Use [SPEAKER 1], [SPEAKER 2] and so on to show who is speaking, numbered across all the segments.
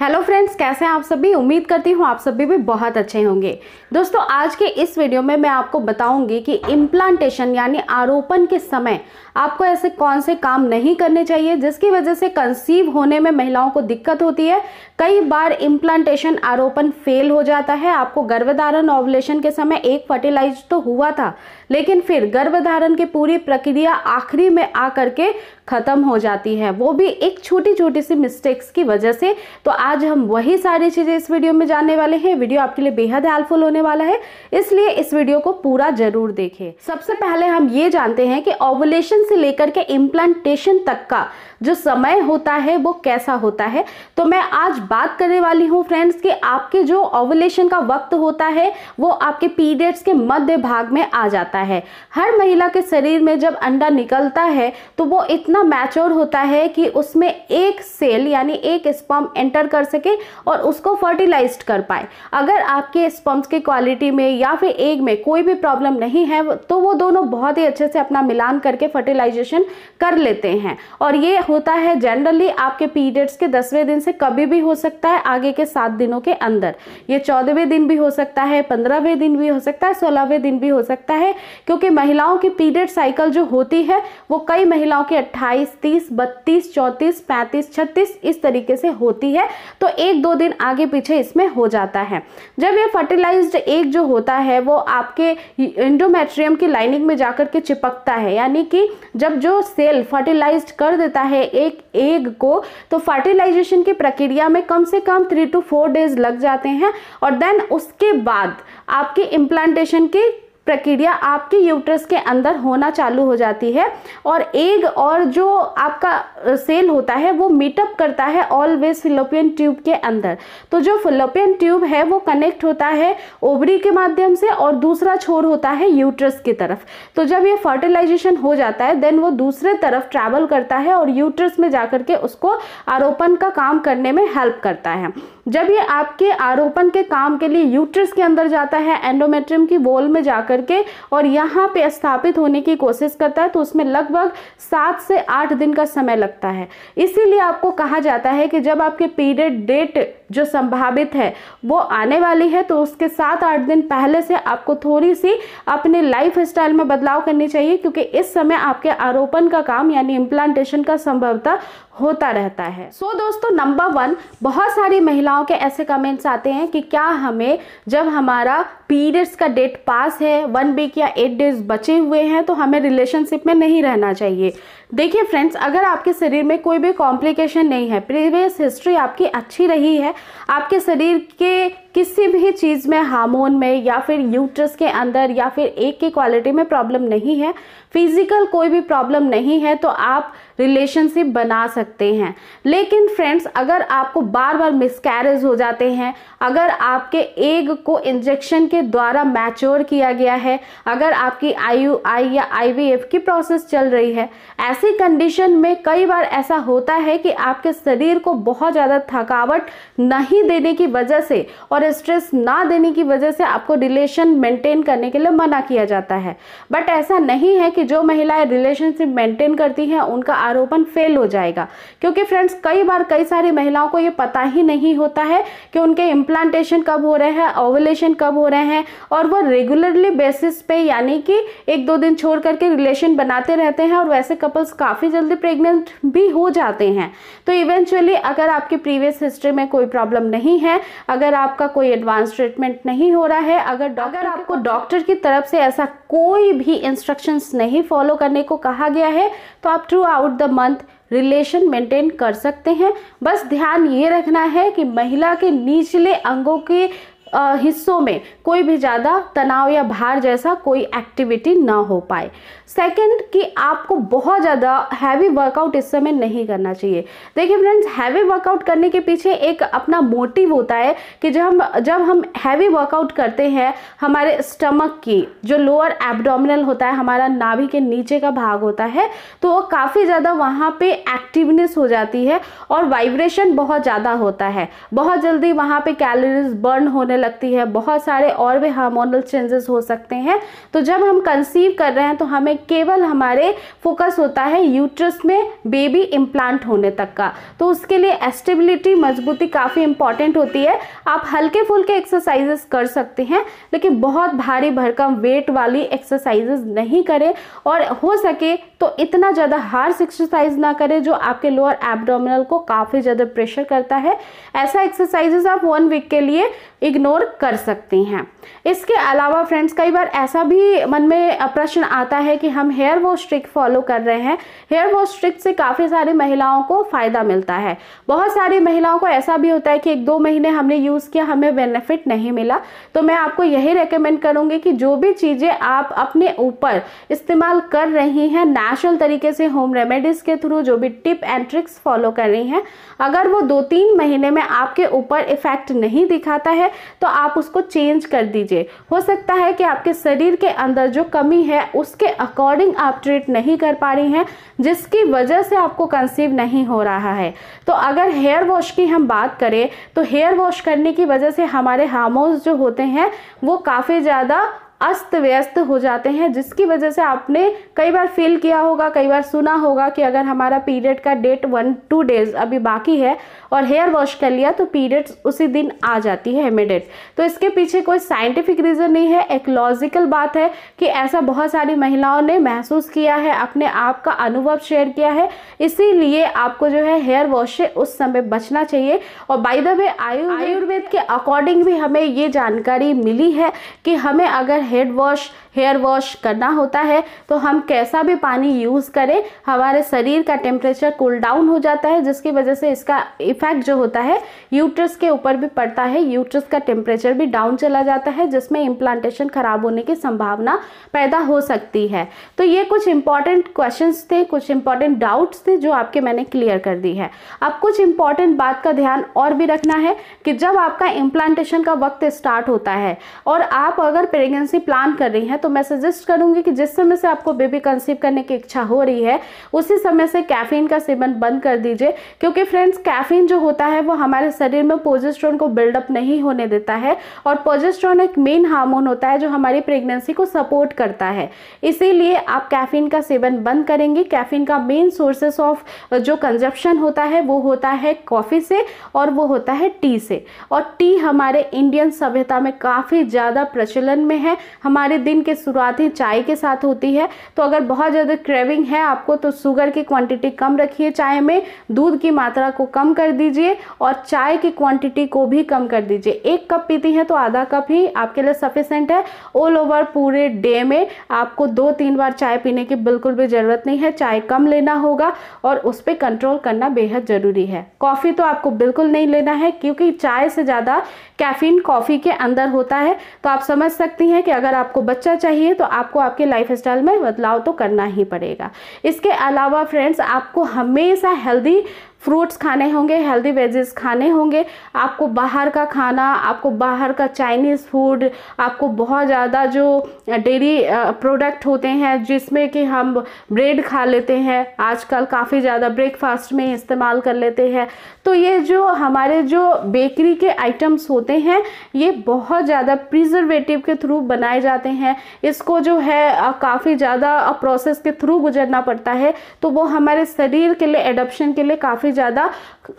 [SPEAKER 1] hello friends कैसे हैं आप सभी उम्मीद करती हूँ आप सभी भी बहुत अच्छे होंगे दोस्तों आज के इस वीडियो में मैं आपको बताऊंगी कि इम्प्लांटेशन यानी आरोपण के समय आपको ऐसे कौन से काम नहीं करने चाहिए जिसकी वजह से कंसीव होने में महिलाओं को दिक्कत होती है कई बार इम्प्लांटेशन आरोपण फेल हो जाता है आपको गर्भधारण ऑवलेशन के समय एक फर्टिलाइज तो हुआ था लेकिन फिर गर्भधारण की पूरी प्रक्रिया आखिरी में आ करके ख़त्म हो जाती है वो भी एक छोटी छोटी सी मिस्टेक्स की वजह से तो आज हम वही सारी चीज़ें इस वीडियो में जानने वाले हैं वीडियो आपके लिए बेहद हेल्पफुल होने वाला है इसलिए इस वीडियो को पूरा जरूर देखें सबसे पहले हम ये जानते हैं कि ओवुलेशन से लेकर के इम्प्लांटेशन तक का जो समय होता है वो कैसा होता है तो मैं आज बात करने वाली हूँ फ्रेंड्स कि आपके जो ओवुलेशन का वक्त होता है वो आपके पीरियड्स के मध्य भाग में आ जाता है हर महिला के शरीर में जब अंडा निकलता है तो वो इतना मैच्योर होता है कि उसमें एक सेल यानी एक स्पर्म एंटर कर कर सके और उसको फर्टिलाइज कर पाए अगर आपके स्पम्स की क्वालिटी में या फिर एग में कोई भी प्रॉब्लम नहीं है तो वो दोनों बहुत ही अच्छे से अपना मिलान करके फर्टिलाइजेशन कर लेते हैं और ये होता है जनरली आपके पीरियड्स के दसवें दिन से कभी भी हो सकता है आगे के सात दिनों के अंदर ये चौदहवें दिन भी हो सकता है पंद्रहवें दिन भी हो सकता है सोलहवें दिन भी हो सकता है क्योंकि महिलाओं की पीरियड साइकिल जो होती है वो कई महिलाओं की अट्ठाईस तीस बत्तीस चौंतीस पैंतीस छत्तीस इस तरीके से होती है तो एक दो दिन आगे पीछे इसमें हो जाता है जब यह फर्टिलाइज्ड एग जो होता है वो आपके इंडोमेट्रियम की लाइनिंग में जाकर के चिपकता है यानी कि जब जो सेल फर्टिलाइज्ड कर देता है एक एग को तो फर्टिलाइजेशन की प्रक्रिया में कम से कम थ्री टू फोर डेज लग जाते हैं और देन उसके बाद आपके इम्प्लांटेशन के प्रक्रिया आपके यूट्रस के अंदर होना चालू हो जाती है और एग और जो आपका सेल होता है वो मीटअप करता है ऑलवेज फिलोपियन ट्यूब के अंदर तो जो फिलोपियन ट्यूब है वो कनेक्ट होता है ओबरी के माध्यम से और दूसरा छोर होता है यूट्रस की तरफ तो जब ये फर्टिलाइजेशन हो जाता है देन वो दूसरे तरफ ट्रैवल करता है और यूट्रस में जाकर के उसको आरोपण का काम करने में हेल्प करता है जब ये आपके आरोपण के काम के लिए यूट्रस के अंदर जाता है एंडोमेट्रियम की वॉल में जाकर करके और यहाँ पे स्थापित होने की कोशिश करता है तो उसमें लगभग सात से आठ दिन का समय लगता है इसीलिए आपको कहा जाता है कि जब आपके पीरियड डेट जो संभावित है वो आने वाली है तो उसके सात आठ दिन पहले से आपको थोड़ी सी अपने लाइफ स्टाइल में बदलाव करनी चाहिए क्योंकि इस समय आपके आरोपण का काम यानी इम्प्लांटेशन का संभवता होता रहता है सो so, दोस्तों नंबर वन बहुत सारी महिलाओं के ऐसे कमेंट्स आते हैं कि क्या हमें जब हमारा पीरियड्स का डेट पास है वन वीक या एट डेज बचे हुए हैं तो हमें रिलेशनशिप में नहीं रहना चाहिए देखिए फ्रेंड्स अगर आपके शरीर में कोई भी कॉम्प्लिकेशन नहीं है प्रीवियस हिस्ट्री आपकी अच्छी रही है आपके शरीर के किसी भी चीज़ में हार्मोन में या फिर यूट्रस के अंदर या फिर एक की क्वालिटी में प्रॉब्लम नहीं है फिजिकल कोई भी प्रॉब्लम नहीं है तो आप रिलेशनशिप बना सकते हैं लेकिन फ्रेंड्स अगर आपको बार बार मिसकैरेज हो जाते हैं अगर आपके एग को इंजेक्शन के द्वारा मैच्योर किया गया है अगर आपकी आई या आई की प्रोसेस चल रही है ऐसी कंडीशन में कई बार ऐसा होता है कि आपके शरीर को बहुत ज़्यादा थकावट नहीं देने की वजह से और स्ट्रेस ना देने की वजह से आपको रिलेशन मेंटेन करने के लिए मना किया जाता है बट ऐसा नहीं है कि जो महिलाएं रिलेशनशिप मेंटेन करती हैं उनका आरोपण फेल हो जाएगा क्योंकि फ्रेंड्स कई बार कई सारी महिलाओं को ये पता ही नहीं होता है कि उनके इम्प्लांटेशन कब हो रहे हैं ओवलेशन कब हो रहे हैं और वो रेगुलरली बेसिस पे यानी कि एक दो दिन छोड़ करके रिलेशन बनाते रहते हैं और वैसे कपल्स काफ़ी जल्दी प्रेगनेंट भी हो जाते हैं तो इवेंचुअली अगर आपकी प्रीवियस हिस्ट्री में कोई प्रॉब्लम नहीं है अगर आपका कोई एडवांस ट्रीटमेंट नहीं हो रहा है अगर अगर आपको डॉक्टर की तरफ से ऐसा कोई भी इंस्ट्रक्शंस नहीं फॉलो करने को कहा गया है तो आप throughout the month relation maintain कर सकते हैं बस ध्यान ये रखना है कि महिला के निचले अंगों के हिस्सों में कोई भी ज़्यादा तनाव या भार जैसा कोई एक्टिविटी ना हो पाए सेकंड कि आपको बहुत ज़्यादा हैवी वर्कआउट इस समय नहीं करना चाहिए देखिए फ्रेंड्स हैवी वर्कआउट करने के पीछे एक अपना मोटिव होता है कि जब हम जब हम हैवी वर्कआउट करते हैं हमारे स्टमक की जो लोअर एबडोमिनल होता है हमारा नाभि के नीचे का भाग होता है तो वो काफ़ी ज़्यादा वहाँ पर एक्टिवनेस हो जाती है और वाइब्रेशन बहुत ज़्यादा होता है बहुत जल्दी वहाँ पर कैलोरीज बर्न होने लगती है बहुत सारे और भी हार्मोनल चेंजेस हो सकते हैं तो जब हम कंसीव कर रहे हैं तो हमें केवल हमारे फोकस होता है यूट्रस में बेबी इम्प्लांट होने तक का तो उसके लिए एस्टेबिलिटी मजबूती काफ़ी इंपॉर्टेंट होती है आप हल्के फुल्के एक्सरसाइजेस कर सकते हैं लेकिन बहुत भारी भरकम वेट वाली एक्सरसाइजेस नहीं करें और हो सके तो इतना ज़्यादा हार्स एक्सरसाइज ना करें जो आपके लोअर एबडोमिनल को काफ़ी ज़्यादा प्रेशर करता है ऐसा एक्सरसाइजेस आप वन वीक के लिए इग्नोर इग्नोर कर सकते हैं इसके अलावा फ्रेंड्स कई बार ऐसा भी मन में प्रश्न आता है कि हम हेयर वॉश ट्रिक फॉलो कर रहे हैं हेयर वॉश ट्रिक से काफ़ी सारी महिलाओं को फ़ायदा मिलता है बहुत सारी महिलाओं को ऐसा भी होता है कि एक दो महीने हमने यूज़ किया हमें बेनिफिट नहीं मिला तो मैं आपको यही रिकमेंड करूँगी कि जो भी चीज़ें आप अपने ऊपर इस्तेमाल कर रही हैं नेचुरल तरीके से होम रेमेडीज़ के थ्रू जो भी टिप एंड ट्रिक्स फॉलो कर रही हैं अगर वो दो तीन महीने में आपके ऊपर इफ़ेक्ट नहीं दिखाता है तो आप उसको चेंज कर दीजिए हो सकता है कि आपके शरीर के अंदर जो कमी है उसके अकॉर्डिंग आप ट्रीट नहीं कर पा रही हैं जिसकी वजह से आपको कंसीव नहीं हो रहा है तो अगर हेयर वॉश की हम बात करें तो हेयर वॉश करने की वजह से हमारे हार्मोन्स जो होते हैं वो काफ़ी ज़्यादा अस्त व्यस्त हो जाते हैं जिसकी वजह से आपने कई बार फील किया होगा कई बार सुना होगा कि अगर हमारा पीरियड का डेट वन टू डेज अभी बाकी है और हेयर वॉश कर लिया तो पीरियड्स उसी दिन आ जाती है इमिडियट तो इसके पीछे कोई साइंटिफिक रीज़न नहीं है एक लॉजिकल बात है कि ऐसा बहुत सारी महिलाओं ने महसूस किया है अपने आप का अनुभव शेयर किया है इसीलिए आपको जो है हेयर वॉश से उस समय बचना चाहिए और बाई द वे आयुर्वेद के अकॉर्डिंग भी हमें ये जानकारी मिली है कि हमें अगर हेड वॉश हेयर वॉश करना होता है तो हम कैसा भी पानी यूज़ करें हमारे शरीर का टेम्परेचर कूल डाउन हो जाता है जिसकी वजह से इसका इफ़ेक्ट जो होता है यूट्रस के ऊपर भी पड़ता है यूट्रस का टेम्परेचर भी डाउन चला जाता है जिसमें इम्प्लांटेशन ख़राब होने की संभावना पैदा हो सकती है तो ये कुछ इंपॉर्टेंट क्वेश्चन थे कुछ इंपॉर्टेंट डाउट्स थे जो आपके मैंने क्लियर कर दी है अब कुछ इंपॉर्टेंट बात का ध्यान और भी रखना है कि जब आपका इम्प्लांटेशन का वक्त स्टार्ट होता है और आप अगर प्रेगनेंसी प्रेगनेंसी प्लान कर रही हैं तो मैं सजेस्ट करूंगी कि जिस समय से आपको बेबी कंसीव करने की इच्छा हो रही है उसी समय से कैफीन का सेवन बंद कर दीजिए क्योंकि फ्रेंड्स कैफीन जो होता है वो हमारे शरीर में पोजेस्ट्रॉन को बिल्डअप नहीं होने देता है और पोजेस्ट्रॉन एक मेन हार्मोन होता है जो हमारी प्रेगनेंसी को सपोर्ट करता है इसीलिए आप कैफीन का सेवन बंद करेंगे कैफीन का मेन सोर्सेस ऑफ जो कंजप्शन होता है वो होता है कॉफ़ी से और वो होता है टी से और टी हमारे इंडियन सभ्यता में काफ़ी ज़्यादा प्रचलन में है हमारे दिन के शुरुआत ही चाय के साथ होती है तो अगर बहुत ज़्यादा क्रेविंग है आपको तो शुगर की क्वांटिटी कम रखिए चाय में दूध की मात्रा को कम कर दीजिए और चाय की क्वांटिटी को भी कम कर दीजिए एक कप पीती हैं तो आधा कप ही आपके लिए सफिशेंट है ऑल ओवर पूरे डे में आपको दो तीन बार चाय पीने की बिल्कुल भी ज़रूरत नहीं है चाय कम लेना होगा और उस पर कंट्रोल करना बेहद ज़रूरी है कॉफ़ी तो आपको बिल्कुल नहीं लेना है क्योंकि चाय से ज़्यादा कैफीन कॉफ़ी के अंदर होता है तो आप समझ सकती हैं कि अगर आपको बच्चा चाहिए तो आपको आपके लाइफ में बदलाव तो करना ही पड़ेगा इसके अलावा फ्रेंड्स आपको हमेशा हेल्दी फ्रूट्स खाने होंगे हेल्दी वेजेस खाने होंगे आपको बाहर का खाना आपको बाहर का चाइनीज़ फूड आपको बहुत ज़्यादा जो डेयरी प्रोडक्ट होते हैं जिसमें कि हम ब्रेड खा लेते हैं आजकल काफ़ी ज़्यादा ब्रेकफास्ट में इस्तेमाल कर लेते हैं तो ये जो हमारे जो बेकरी के आइटम्स होते हैं ये बहुत ज़्यादा प्रिजर्वेटिव के थ्रू बनाए जाते हैं इसको जो है काफ़ी ज़्यादा प्रोसेस के थ्रू गुजरना पड़ता है तो वो हमारे शरीर के लिए एडप्शन के लिए काफ़ी काफ़ी ज़्यादा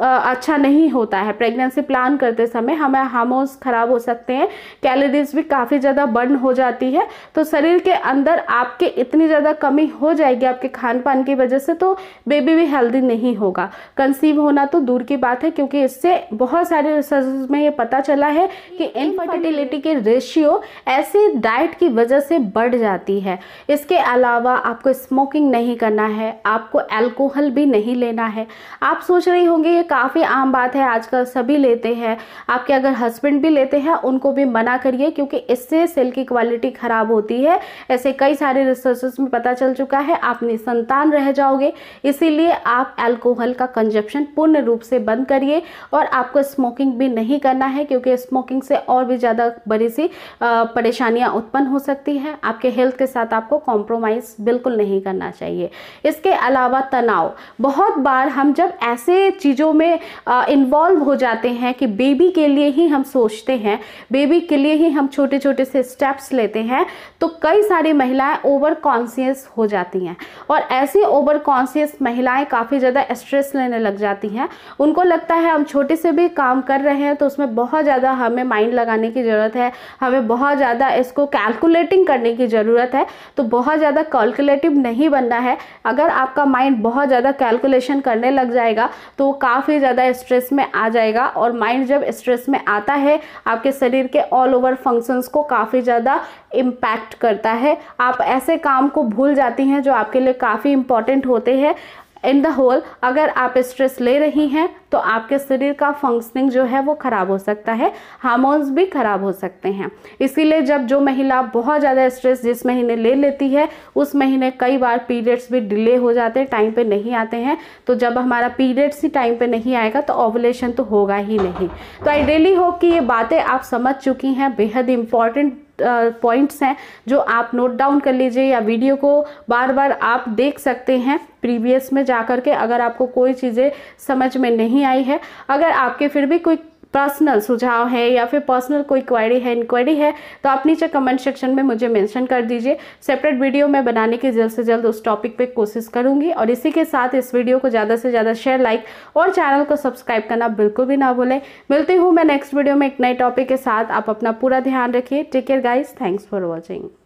[SPEAKER 1] अच्छा नहीं होता है प्रेगनेंसी प्लान करते समय हमें हार्मोन्स ख़राब हो सकते हैं कैलोरीज भी काफ़ी ज़्यादा बर्न हो जाती है तो शरीर के अंदर आपके इतनी ज़्यादा कमी हो जाएगी आपके खान पान की वजह से तो बेबी भी हेल्दी नहीं होगा कंसीव होना तो दूर की बात है क्योंकि इससे बहुत सारे रिसर्च में ये पता चला है कि इनफर्टिलिटी के रेशियो ऐसी डाइट की वजह से बढ़ जाती है इसके अलावा आपको स्मोकिंग नहीं करना है आपको एल्कोहल भी नहीं लेना है आप सोच रही होंगे ये काफ़ी आम बात है आजकल सभी लेते हैं आपके अगर हस्बैंड भी लेते हैं उनको भी मना करिए क्योंकि इससे सेल की क्वालिटी ख़राब होती है ऐसे कई सारे रिसर्चेस में पता चल चुका है आप निसंतान रह जाओगे इसीलिए आप एल्कोहल का कंजप्शन पूर्ण रूप से बंद करिए और आपको स्मोकिंग भी नहीं करना है क्योंकि स्मोकिंग से और भी ज़्यादा बड़ी सी परेशानियाँ उत्पन्न हो सकती हैं आपके हेल्थ के साथ आपको कॉम्प्रोमाइज़ बिल्कुल नहीं करना चाहिए इसके अलावा तनाव बहुत बार हम जब ऐसे चीज़ों चीज़ों में इन्वॉल्व हो जाते हैं कि बेबी के लिए ही हम सोचते हैं बेबी के लिए ही हम छोटे छोटे से स्टेप्स लेते हैं तो कई सारी महिलाएं ओवर कॉन्सियस हो जाती हैं और ऐसी ओवर कॉन्सियस महिलाएं काफ़ी ज़्यादा स्ट्रेस लेने लग जाती हैं उनको लगता है हम छोटे से भी काम कर रहे हैं तो उसमें बहुत ज़्यादा हमें माइंड लगाने की ज़रूरत है हमें बहुत ज़्यादा इसको कैलकुलेटिंग करने की ज़रूरत है तो बहुत ज़्यादा कैलकुलेटिव नहीं बनना है अगर आपका माइंड बहुत ज़्यादा कैलकुलेशन करने लग जाएगा तो वो काम काफ़ी ज़्यादा स्ट्रेस में आ जाएगा और माइंड जब स्ट्रेस में आता है आपके शरीर के ऑल ओवर फंक्शंस को काफ़ी ज़्यादा इम्पैक्ट करता है आप ऐसे काम को भूल जाती हैं जो आपके लिए काफ़ी इंपॉर्टेंट होते हैं इन द होल अगर आप स्ट्रेस ले रही हैं तो आपके शरीर का फंक्शनिंग जो है वो ख़राब हो सकता है हार्मोन्स भी ख़राब हो सकते हैं इसीलिए जब जो महिला बहुत ज़्यादा स्ट्रेस जिस महीने ले लेती है उस महीने कई बार पीरियड्स भी डिले हो जाते हैं टाइम पे नहीं आते हैं तो जब हमारा पीरियड्स ही टाइम पे नहीं आएगा तो ओवलेशन तो होगा ही नहीं तो आई डेली होप कि ये बातें आप समझ चुकी हैं बेहद इंपॉर्टेंट पॉइंट्स हैं जो आप नोट डाउन कर लीजिए या वीडियो को बार बार आप देख सकते हैं प्रीवियस में जा कर के अगर आपको कोई चीज़ें समझ में नहीं आई है अगर आपके फिर भी कोई पर्सनल सुझाव है या फिर पर्सनल कोई क्वायरी है इंक्वायरी है तो आप नीचे कमेंट सेक्शन में मुझे मेंशन कर दीजिए सेपरेट वीडियो मैं बनाने की जल्द से जल्द उस टॉपिक पे कोशिश करूंगी और इसी के साथ इस वीडियो को ज़्यादा से ज़्यादा शेयर लाइक और चैनल को सब्सक्राइब करना बिल्कुल भी ना भूलें मिलती हूँ मैं नेक्स्ट वीडियो में एक नए टॉपिक के साथ आप अपना पूरा ध्यान रखिए take care guys thanks for watching